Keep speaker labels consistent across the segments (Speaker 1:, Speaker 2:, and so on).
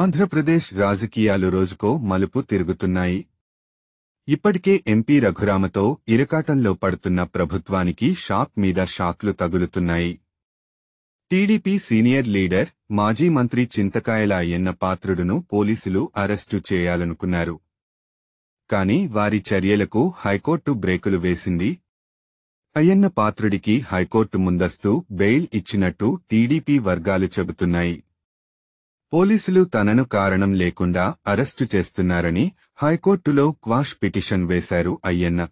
Speaker 1: ఆంధ్రప్రదేశ్ రాజకీయాలు రోజుకో మలుపు తిరుగుతున్నాయి ఇప్పటికే ఎంపీ రఘురామతో ఇరకాటంలో పడుతున్న ప్రభుత్వానికి షాక్ మీద షాక్లు తగులుతున్నాయి టీడీపీ సీనియర్ లీడర్ మాజీ మంత్రి చింతకాయల అయ్యన్న పాత్రుడును పోలీసులు అరెస్టు చేయాలనుకున్నారు కాని వారి చర్యలకు హైకోర్టు బ్రేకులు వేసింది అయ్యన్న పాత్రుడికి హైకోర్టు ముందస్తు బెయిల్ ఇచ్చినట్టు టీడీపీ వర్గాలు చెబుతున్నాయి పోలీసులు తనను కారణం లేకుండా అరెస్టు చేస్తున్నారని హైకోర్టులో క్వాష్ పిటిషన్ వేశారు అయ్యన్న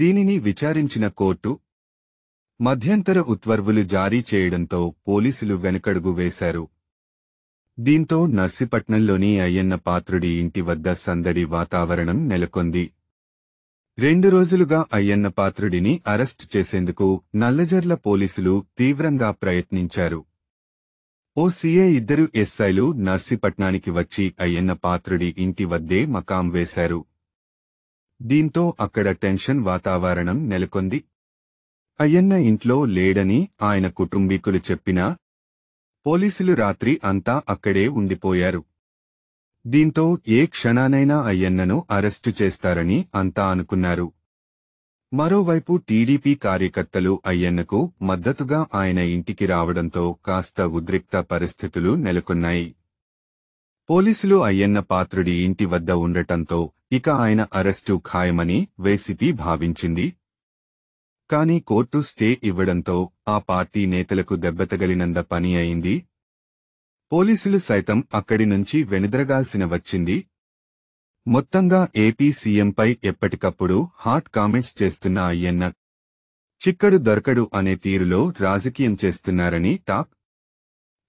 Speaker 1: దీనిని విచారించిన కోర్టు మధ్యంతర ఉత్వర్వులు జారీ చేయడంతో పోలీసులు వెనకడుగు వేశారు దీంతో నర్సిపట్నంలోని అయ్యన్న పాత్రుడి ఇంటి వద్ద సందడి వాతావరణం నెలకొంది రెండు రోజులుగా అయ్యన్న పాత్రుడిని అరెస్టు చేసేందుకు నల్లజర్ల పోలీసులు తీవ్రంగా ప్రయత్నించారు ఓ సీఏ ఇద్దరు ఎస్ఐలు నర్సీపట్నానికి వచ్చి అయ్యన్న పాత్రుడి ఇంటి వద్దే మకాం వేశారు దీంతో అక్కడ టెన్షన్ వాతావరణం నెలకొంది అయ్యన్న ఇంట్లో లేడని ఆయన కుటుంబీకులు చెప్పినా పోలీసులు రాత్రి అంతా అక్కడే ఉండిపోయారు దీంతో ఏ క్షణానైనా అయ్యన్నను అరెస్టు చేస్తారని అంతా అనుకున్నారు మరోవైపు టీడీపీ కార్యకర్తలు అయ్యన్నకు మద్దతుగా ఆయన ఇంటికి రావడంతో కాస్త ఉద్రిక్త పరిస్థితులు నెలకొన్నాయి పోలీసులు అయ్యన్న పాత్రుడి ఇంటి వద్ద ఉండటంతో ఇక ఆయన అరెస్టు ఖాయమని వైసీపీ భావించింది కానీ కోర్టు స్టే ఇవ్వడంతో ఆ పార్టీ నేతలకు దెబ్బతగలినంద పని అయింది పోలీసులు సైతం అక్కడి నుంచి వెనుదరగాల్సిన వచ్చింది మొత్తంగా ఏపీ సీఎంపై ఎప్పటికప్పుడు హాట్ కామెంట్స్ చేస్తున్న అయ్యన్న చిక్కడు దొరకడు అనే తీరులో రాజకీయం చేస్తున్నారని టాక్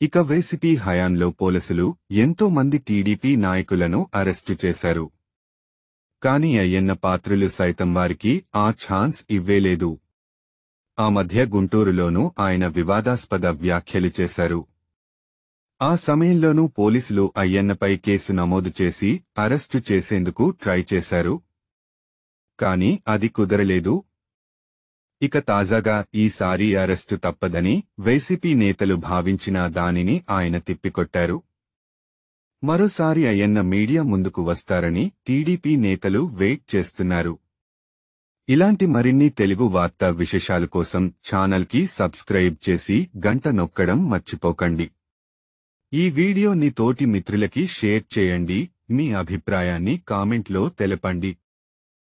Speaker 1: ఇక వైసీపీ హయాంలో పోలీసులు ఎంతో మంది టీడీపీ నాయకులను అరెస్టు చేశారు కాని అయ్యన్న పాత్రులు సైతం వారికి ఆ ఛాన్స్ ఇవ్వేలేదు ఆ మధ్య గుంటూరులోనూ ఆయన వివాదాస్పద వ్యాఖ్యలు చేశారు ఆ సమయంలోనూ పోలీసులు అయ్యన్నపై కేసు నమోదు చేసి అరెస్టు చేసేందుకు ట్రై చేశారు కాని అది కుదరలేదు ఇక తాజాగా ఈసారి అరెస్టు తప్పదని వైసీపీ నేతలు భావించిన దానిని ఆయన తిప్పికొట్టారు మరోసారి అయ్యన్న మీడియా ముందుకు వస్తారని టీడీపీ నేతలు వెయిట్ చేస్తున్నారు ఇలాంటి మరిన్ని తెలుగు వార్తా విశేషాల కోసం ఛానల్కి సబ్స్క్రైబ్ చేసి గంట నొక్కడం మర్చిపోకండి ఈ వీడియో నీ తోటి మిత్రులకి షేర్ చేయండి మీ అభిప్రాయాన్ని కామెంట్లో తెలపండి